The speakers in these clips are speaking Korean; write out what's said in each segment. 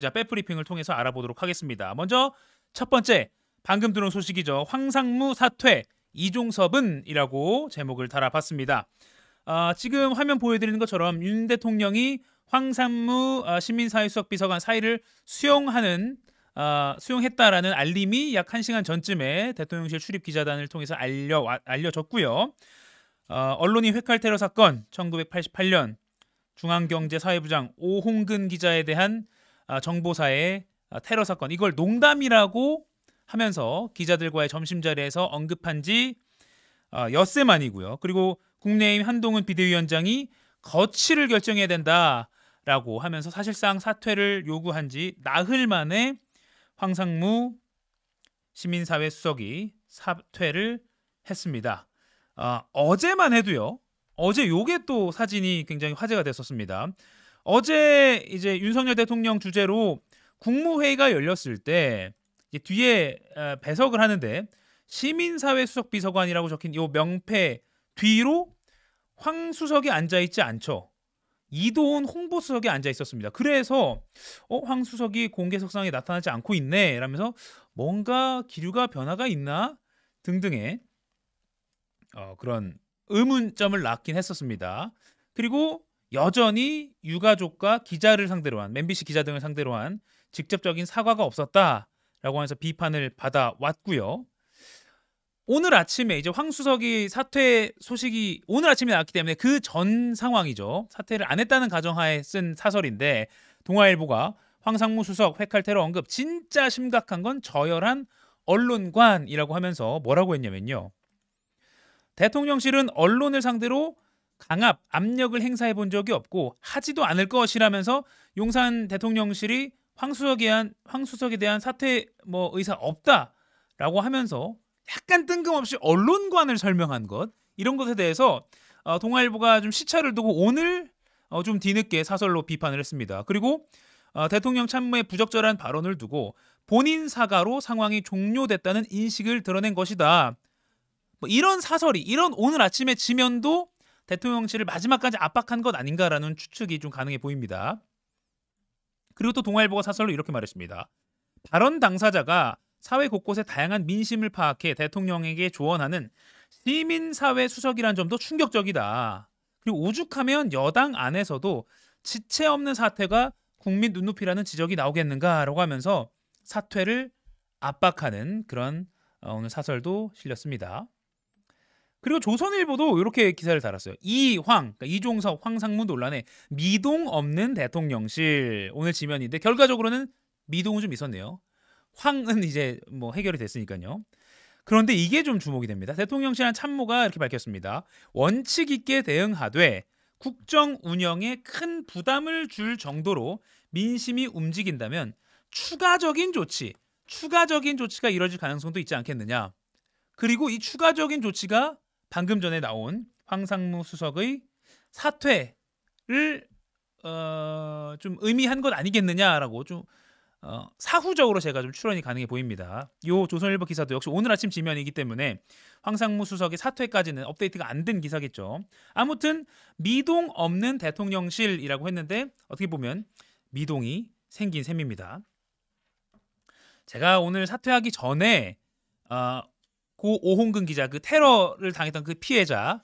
자, 백브리핑을 통해서 알아보도록 하겠습니다. 먼저 첫 번째 방금 들어온 소식이죠. 황상무 사퇴 이종섭은이라고 제목을 달아봤습니다. 아, 지금 화면 보여드리는 것처럼 윤 대통령이 황상무 아, 시민사회수석 비서관 사이를 수용하는 아, 수용했다라는 알림이 약 1시간 전쯤에 대통령실 출입 기자단을 통해서 알려 알려졌고요. 아, 언론이 회칼 테러 사건 1988년 중앙경제사회부장 오홍근 기자에 대한 아, 정보사의 아, 테러 사건 이걸 농담이라고 하면서 기자들과의 점심자리에서 언급한 지 아, 엿새 만이고요. 그리고 국내의 한동훈 비대위원장이 거취를 결정해야 된다라고 하면서 사실상 사퇴를 요구한 지 나흘 만에 황상무 시민사회 수석이 사퇴를 했습니다. 아, 어제만 해도요. 어제 요게 또 사진이 굉장히 화제가 됐었습니다. 어제 이제 윤석열 대통령 주재로 국무회의가 열렸을 때 뒤에 어, 배석을 하는데 시민사회 수석 비서관이라고 적힌 이 명패 뒤로 황 수석이 앉아 있지 않죠. 이도훈 홍보수석이 앉아 있었습니다. 그래서 어, 황 수석이 공개석상에 나타나지 않고 있네 라면서 뭔가 기류가 변화가 있나 등등의 어, 그런 의문점을 낳긴 했었습니다. 그리고 여전히 유가족과 기자를 상대로 한 MBC 기자 등을 상대로 한 직접적인 사과가 없었다라고 하면서 비판을 받아왔고요. 오늘 아침에 이제 황수석이 사퇴 소식이 오늘 아침에 나왔기 때문에 그 전 상황이죠. 사퇴를 안 했다는 가정하에 쓴 사설인데 동아일보가 황상무 수석 회칼 테러 언급 진짜 심각한 건 저열한 언론관이라고 하면서 뭐라고 했냐면요. 대통령실은 언론을 상대로 강압, 압력을 행사해 본 적이 없고 하지도 않을 것이라면서 용산 대통령실이 황수석에 대한 황수석에 대한 사퇴 뭐 의사 없다라고 하면서 약간 뜬금없이 언론관을 설명한 것 이런 것에 대해서 어, 동아일보가 좀 시차를 두고 오늘 어, 좀 뒤늦게 사설로 비판을 했습니다. 그리고 어, 대통령 참모의 부적절한 발언을 두고 본인 사과로 상황이 종료됐다는 인식을 드러낸 것이다. 뭐 이런 사설이 이런 오늘 아침에 지면도 대통령실을 마지막까지 압박한 것 아닌가라는 추측이 좀 가능해 보입니다. 그리고 또 동아일보가 사설로 이렇게 말했습니다. 발언 당사자가 사회 곳곳에 다양한 민심을 파악해 대통령에게 조언하는 시민사회 수석이란 점도 충격적이다. 그리고 오죽하면 여당 안에서도 지체 없는 사태가 국민 눈높이라는 지적이 나오겠는가라고 하면서 사퇴를 압박하는 그런 어, 오늘 사설도 실렸습니다. 그리고 조선일보도 이렇게 기사를 달았어요. 이황, 그러니까 이종석 황상무 논란에 미동 없는 대통령실 오늘 지면인데 결과적으로는 미동은 좀 있었네요. 황은 이제 뭐 해결이 됐으니까요. 그런데 이게 좀 주목이 됩니다. 대통령실한 참모가 이렇게 밝혔습니다. 원칙 있게 대응하되 국정 운영에 큰 부담을 줄 정도로 민심이 움직인다면 추가적인 조치, 추가적인 조치가 이뤄질 가능성도 있지 않겠느냐. 그리고 이 추가적인 조치가 방금 전에 나온 황상무 수석의 사퇴를 어, 좀 의미한 것 아니겠느냐라고 좀 어, 사후적으로 제가 좀 추론이 가능해 보입니다. 요 조선일보 기사도 역시 오늘 아침 지면이기 때문에 황상무 수석의 사퇴까지는 업데이트가 안 된 기사겠죠. 아무튼 미동 없는 대통령실이라고 했는데 어떻게 보면 미동이 생긴 셈입니다. 제가 오늘 사퇴하기 전에 어, 고 오홍근 기자 그 테러를 당했던 그 피해자의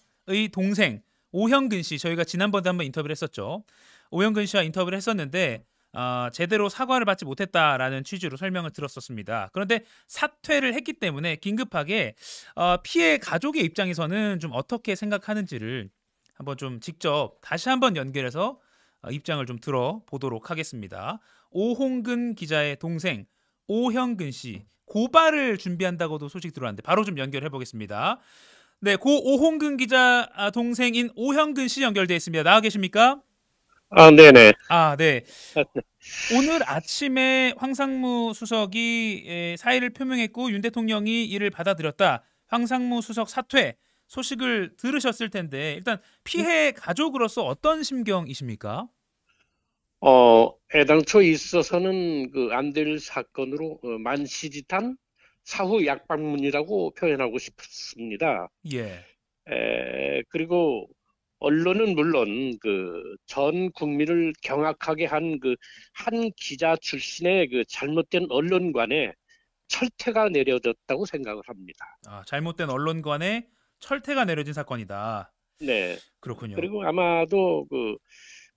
동생 오형근 씨 저희가 지난번에 한번 인터뷰를 했었죠. 오형근 씨와 인터뷰를 했었는데 어, 제대로 사과를 받지 못했다라는 취지로 설명을 들었었습니다. 그런데 사퇴를 했기 때문에 긴급하게 어, 피해 가족의 입장에서는 좀 어떻게 생각하는지를 한번 좀 직접 다시 한번 연결해서 어, 입장을 좀 들어보도록 하겠습니다. 오홍근 기자의 동생 오형근 씨 고발을 준비한다고도 소식 들어왔는데 바로 좀 연결해 보겠습니다. 네, 고 오홍근 기자 아, 동생인 오형근 씨 연결돼 있습니다. 나와 계십니까? 아, 네네. 아, 네. 오늘 아침에 황상무 수석이 예, 사의를 표명했고 윤 대통령이 이를 받아들였다. 황상무 수석 사퇴 소식을 들으셨을 텐데 일단 피해 가족으로서 어떤 심경이십니까? 어, 애당초 있어서는 그 안 될 사건으로 어, 만시지탄 사후 약방문이라고 표현하고 싶습니다. 예. 에, 그리고 언론은 물론 그 전 국민을 경악하게 한 그한 그 기자 출신의 그 잘못된 언론관에 철퇴가 내려졌다고 생각을 합니다. 아, 잘못된 언론관에 철퇴가 내려진 사건이다. 네. 그렇군요. 그리고 아마도 그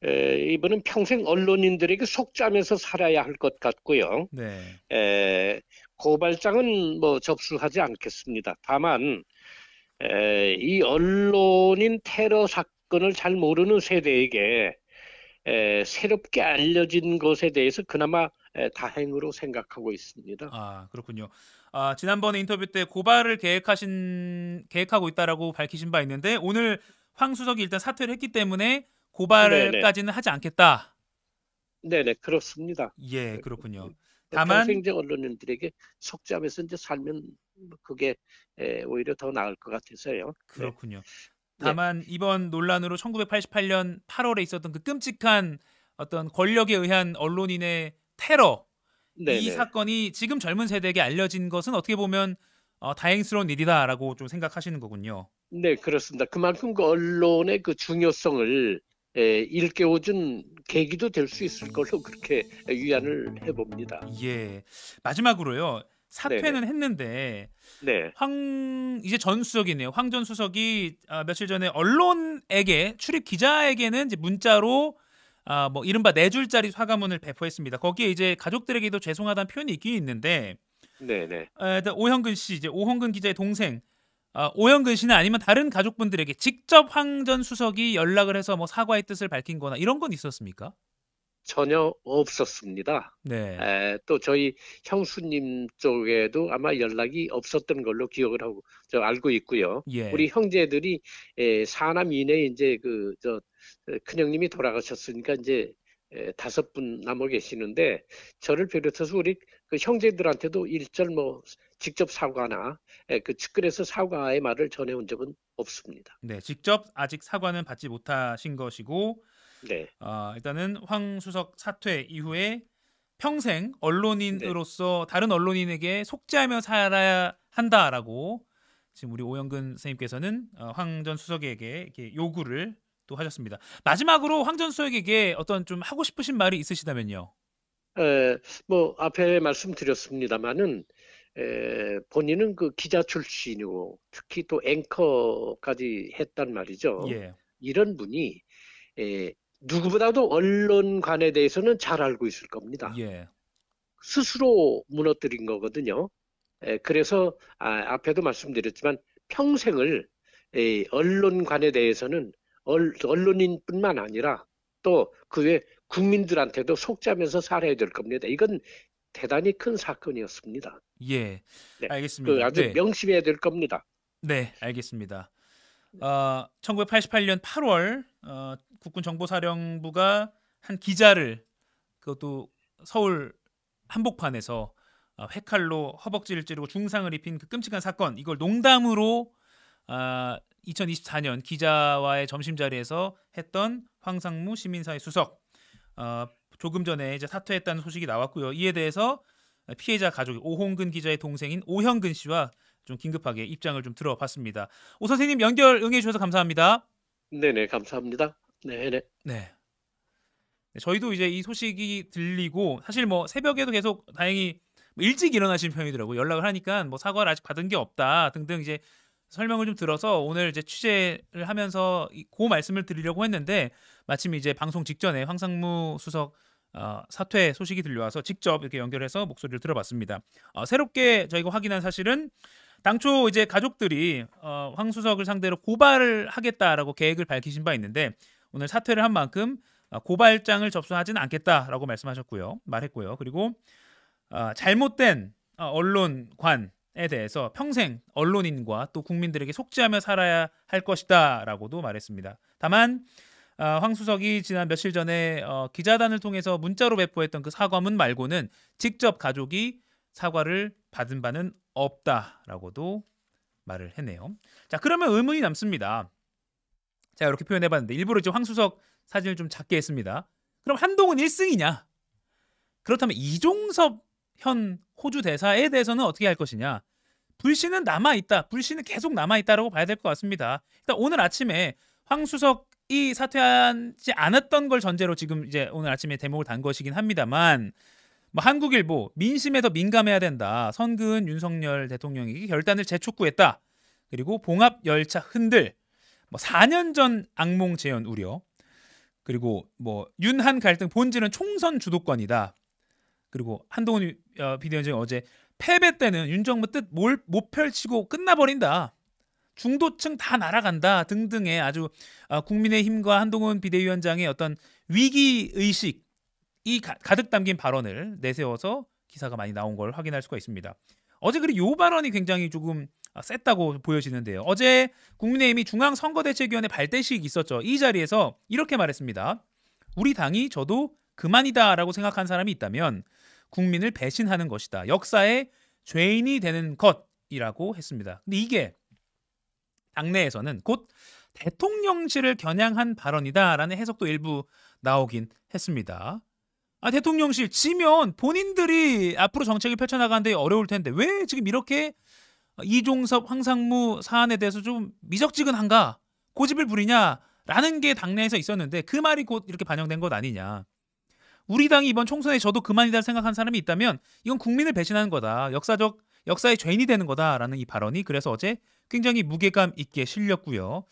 에, 이분은 평생 언론인들에게 속잠에서 살아야 할 것 같고요. 네. 에, 고발장은 뭐 접수하지 않겠습니다. 다만 에, 이 언론인 테러 사건을 잘 모르는 세대에게 에, 새롭게 알려진 것에 대해서 그나마 에, 다행으로 생각하고 있습니다. 아 그렇군요. 아, 지난번 인터뷰 때 고발을 계획하신 계획하고 있다라고 밝히신 바 있는데 오늘 황 수석이 일단 사퇴를 했기 때문에 고발까지는 하지 않겠다. 네네 그렇습니다. 예 그렇군요. 그 다만 생쟁 언론인들에게 속잡해서 이제 살면 그게 오히려 더 나을 것 같아서요. 네. 그렇군요. 네. 다만 이번 논란으로 1988년 8월에 있었던 그 끔찍한 어떤 권력에 의한 언론인의 테러 네네. 이 사건이 지금 젊은 세대에게 알려진 것은 어떻게 보면 어, 다행스러운 일이다라고 좀 생각하시는 거군요. 네 그렇습니다. 그만큼 그 언론의 그 중요성을 에, 예, 일깨워준 계기도 될 수 있을 걸로 그렇게 위안을 해봅니다. 예. 마지막으로요. 사퇴는 네네. 했는데 네. 황 이제 전 수석이네요. 황 전 수석이 아, 며칠 전에 언론에게 출입 기자에게는 이제 문자로 아, 뭐 이른바 네 줄짜리 사과문을 배포했습니다. 거기에 이제 가족들에게도 죄송하다는 표현이 있긴 있는데 네네. 아, 일단 오형근 씨 이제 오형근 기자의 동생 어, 오영근 씨는 아니면 다른 가족분들에게 직접 황전 수석이 연락을 해서 뭐 사과의 뜻을 밝힌거나 이런 건 있었습니까? 전혀 없었습니다. 네. 에, 또 저희 형수님 쪽에도 아마 연락이 없었던 걸로 기억을 하고 저 알고 있고요. 예. 우리 형제들이 에, 사남 이내 이제 그 저 큰형님이 돌아가셨으니까 이제 에, 다섯 분 남아 계시는데 저를 비롯해서 우리 그 형제들한테도 일절 뭐 직접 사과나 예, 그 측근에서 사과의 말을 전해온 적은 없습니다. 네, 직접 아직 사과는 받지 못하신 것이고 네. 어, 일단은 황 수석 사퇴 이후에 평생 언론인으로서 네. 다른 언론인에게 속죄하며 살아야 한다라고 지금 우리 오영근 선생님께서는 어, 황전 수석에게 이렇게 요구를 또 하셨습니다. 마지막으로 황 전 수석에게 어떤 좀 하고 싶으신 말이 있으시다면요. 에, 뭐 앞에 말씀드렸습니다마는 에, 본인은 그 기자 출신이고 특히 또 앵커까지 했단 말이죠. 예. 이런 분이 에, 누구보다도 언론관에 대해서는 잘 알고 있을 겁니다. 예. 스스로 무너뜨린 거거든요. 에, 그래서 아, 앞에도 말씀드렸지만 평생을 에, 언론관에 대해서는 얼, 언론인뿐만 아니라 또 그 외 국민들한테도 속자면서 살아야 될 겁니다. 이건 대단히 큰 사건이었습니다. 예, 네. 그 알겠습니다. 그 아주 네. 명심해야 될 겁니다. 네, 알겠습니다. 네. 어, 1988년 8월 어, 국군 정보사령부가 한 기자를 그것도 서울 한복판에서 어, 회칼로 허벅지를 찌르고 중상을 입힌 그 끔찍한 사건 이걸 농담으로 아, 2024년 기자와의 점심자리에서 했던 황상무 시민사회 수석 어, 조금 전에 이제 사퇴했다는 소식이 나왔고요. 이에 대해서 피해자 가족이 오홍근 기자의 동생인 오형근 씨와 좀 긴급하게 입장을 좀 들어봤습니다. 오 선생님 연결 응해 주셔서 감사합니다. 네네 감사합니다. 네네. 네. 네. 네. 저희도 이제 이 소식이 들리고 사실 뭐 새벽에도 계속 다행히 뭐 일찍 일어나신 편이더라고 요 연락을 하니까 뭐 사과를 아직 받은 게 없다 등등 이제 설명을 좀 들어서 오늘 이제 취재를 하면서 고 말씀을 드리려고 했는데 마침 이제 방송 직전에 황상무 수석 어, 사퇴 소식이 들려와서 직접 이렇게 연결해서 목소리를 들어봤습니다. 어, 새롭게 저희가 확인한 사실은 당초 이제 가족들이 어, 황 수석을 상대로 고발을 하겠다라고 계획을 밝히신 바 있는데 오늘 사퇴를 한 만큼 어, 고발장을 접수하지는 않겠다라고 말씀하셨고요, 말했고요. 그리고 어, 잘못된 어, 언론관에 대해서 평생 언론인과 또 국민들에게 속죄하며 살아야 할 것이다라고도 말했습니다. 다만 어, 황수석이 지난 며칠 전에 어, 기자단을 통해서 문자로 배포했던 그 사과문 말고는 직접 가족이 사과를 받은 바는 없다라고도 말을 했네요. 자 그러면 의문이 남습니다. 자 이렇게 표현해봤는데 일부러 이제 황수석 사진을 좀 작게 했습니다. 그럼 한동훈 1승이냐? 그렇다면 이종섭 현 호주 대사에 대해서는 어떻게 할 것이냐? 불씨는 남아 있다. 불씨는 계속 남아 있다라고 봐야 될 것 같습니다. 일단 오늘 아침에 황수석 이 사퇴하지 않았던 걸 전제로 지금 이제 오늘 아침에 대목을 단 것이긴 합니다만 뭐 한국일보 민심에 더 민감해야 된다. 선근 윤석열 대통령에게 결단을 재촉구했다. 그리고 봉합 열차 흔들 뭐 4년 전 악몽 재현 우려 그리고 뭐 윤한 갈등 본질은 총선 주도권이다. 그리고 한동훈 어, 비대위원장이 어제 패배 때는 윤 정부 뜻몰못 펼치고 끝나버린다. 중도층 다 날아간다 등등의 아주 어, 국민의힘과 한동훈 비대위원장의 어떤 위기 의식이 가득 담긴 발언을 내세워서 기사가 많이 나온 걸 확인할 수가 있습니다. 어제 그리고 이 발언이 굉장히 조금 어, 셌다고 보여지는데요. 어제 국민의힘이 중앙선거대책위원회 발대식이 있었죠. 이 자리에서 이렇게 말했습니다. 우리 당이 저도 그만이다라고 생각한 사람이 있다면 국민을 배신하는 것이다. 역사의 죄인이 되는 것이라고 했습니다. 근데 이게 당내에서는 곧 대통령실을 겨냥한 발언이다라는 해석도 일부 나오긴 했습니다. 아, 대통령실 지면 본인들이 앞으로 정책을 펼쳐나가는데 어려울 텐데 왜 지금 이렇게 이종섭 황상무 사안에 대해서 좀 미적지근한가 고집을 부리냐라는 게 당내에서 있었는데 그 말이 곧 이렇게 반영된 것 아니냐. 우리 당이 이번 총선에 저도 그만이다 생각한 사람이 있다면 이건 국민을 배신하는 거다. 역사적 역사의 죄인이 되는 거다라는 이 발언이 그래서 어제 굉장히 무게감 있게 실렸고요.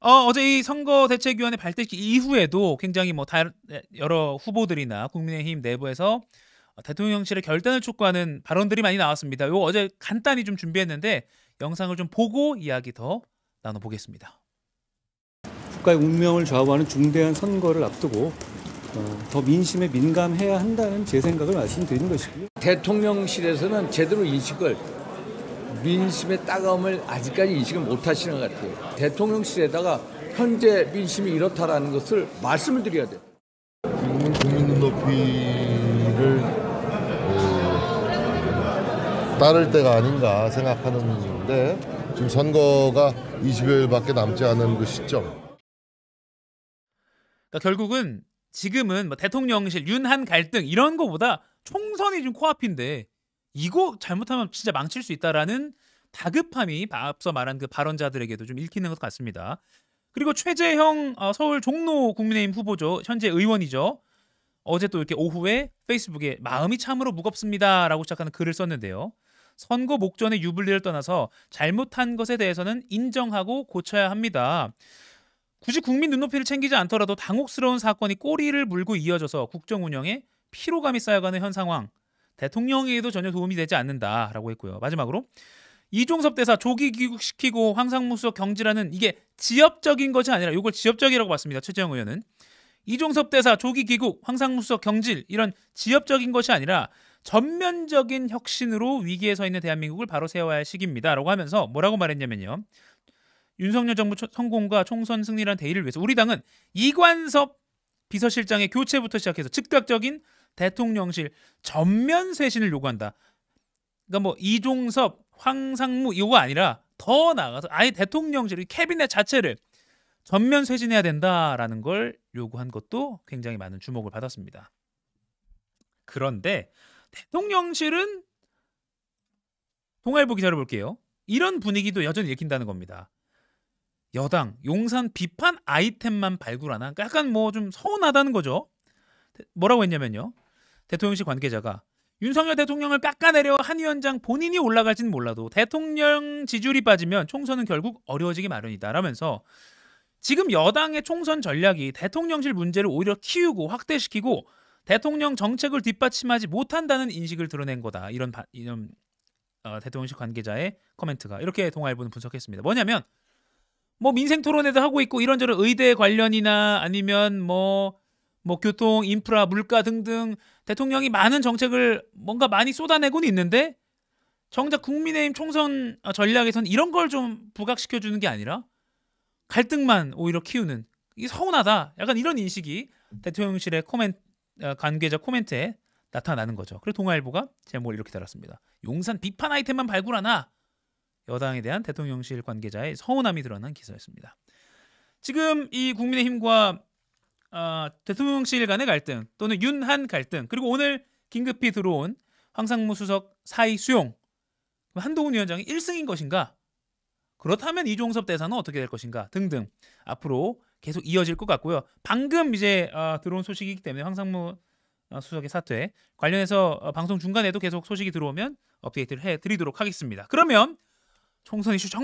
어, 어제 이 선거대책위원회 발대식 이후에도 굉장히 뭐 다, 네, 여러 후보들이나 국민의힘 내부에서 대통령실의 결단을 촉구하는 발언들이 많이 나왔습니다. 요 어제 간단히 좀 준비했는데 영상을 좀 보고 이야기 더 나눠보겠습니다. 국가의 운명을 좌우하는 중대한 선거를 앞두고 어, 더 민심에 민감해야 한다는 제 생각을 말씀드리는 것이고요. 대통령실에서는 제대로 인식을 민심의 따가움을 아직까지 인식을 못 하시는 것 같아요. 대통령실에다가 현재 민심이 이렇다라는 것을 말씀을 드려야 돼요. 지금 국민 눈높이를 어, 그, 따를 때가 아닌가 생각하는데 지금 선거가 20여일밖에 남지 않은 그 시점. 그러니까 결국은 지금은 뭐 대통령실 윤한 갈등 이런 거보다 총선이 지 코앞인데 이거 잘못하면 진짜 망칠 수 있다라는 다급함이 앞서 말한 그 발언자들에게도 좀 읽히는 것 같습니다. 그리고 최재형 어, 서울 종로 국민의힘 후보죠. 현재 의원이죠. 어제 또 이렇게 오후에 페이스북에 마음이 참으로 무겁습니다라고 시작하는 글을 썼는데요. 선거 목전의 유불리를 떠나서 잘못한 것에 대해서는 인정하고 고쳐야 합니다. 굳이 국민 눈높이를 챙기지 않더라도 당혹스러운 사건이 꼬리를 물고 이어져서 국정 운영에 피로감이 쌓여가는 현 상황 대통령에게도 전혀 도움이 되지 않는다라고 했고요. 마지막으로 이종섭 대사 조기 귀국시키고 황상무 수석 경질하는 이게 지엽적인 것이 아니라 이걸 지엽적이라고 봤습니다. 최재형 의원은 이종섭 대사 조기 귀국 황상무 수석 경질 이런 지엽적인 것이 아니라 전면적인 혁신으로 위기에 서 있는 대한민국을 바로 세워야 할 시기입니다라고 하면서 뭐라고 말했냐면요. 윤석열 정부 성공과 총선 승리라는 대의를 위해서 우리 당은 이관섭 비서실장의 교체부터 시작해서 즉각적인 대통령실 전면 쇄신을 요구한다. 그러니까 뭐 이종섭, 황상무 이거 아니라 더 나아가서 아예 대통령실 캐비넷 자체를 전면 쇄신해야 된다라는 걸 요구한 것도 굉장히 많은 주목을 받았습니다. 그런데 대통령실은 동아일보 기사를 볼게요. 이런 분위기도 여전히 읽힌다는 겁니다. 여당 용산 비판 아이템만 발굴하나 그러니까 약간 뭐 좀 서운하다는 거죠. 뭐라고 했냐면요. 대통령실 관계자가 윤석열 대통령을 깎아내려 한 위원장 본인이 올라갈지는 몰라도 대통령 지지율이 빠지면 총선은 결국 어려워지기 마련이다라면서 지금 여당의 총선 전략이 대통령실 문제를 오히려 키우고 확대시키고 대통령 정책을 뒷받침하지 못한다는 인식을 드러낸 거다. 이런, 바, 이런 어, 대통령실 관계자의 코멘트가 이렇게 동아일보는 분석했습니다. 뭐냐면 뭐 민생 토론회도 하고 있고 이런저런 의대 관련이나 아니면 뭐뭐 뭐 교통, 인프라, 물가 등등 대통령이 많은 정책을 뭔가 많이 쏟아내고는 있는데 정작 국민의힘 총선 전략에선 이런 걸 좀 부각시켜 주는 게 아니라 갈등만 오히려 키우는 이 서운하다. 약간 이런 인식이 대통령실의 코멘 어, 관계자 코멘트에 나타나는 거죠. 그래서 동아일보가 제목을 이렇게 달았습니다. 용산 비판 아이템만 발굴하나 여당에 대한 대통령실 관계자의 서운함이 드러난 기사였습니다. 지금 이 국민의힘과 어, 대통령실 간의 갈등 또는 윤한 갈등 그리고 오늘 긴급히 들어온 황상무 수석 사의 수용 한동훈 위원장이 1승인 것인가 그렇다면 이종섭 대사는 어떻게 될 것인가 등등 앞으로 계속 이어질 것 같고요. 방금 이제 어, 들어온 소식이기 때문에 황상무 아, 수석의 사퇴 관련해서 어, 방송 중간에도 계속 소식이 들어오면 업데이트를 해드리도록 하겠습니다. 그러면 총선 이슈 정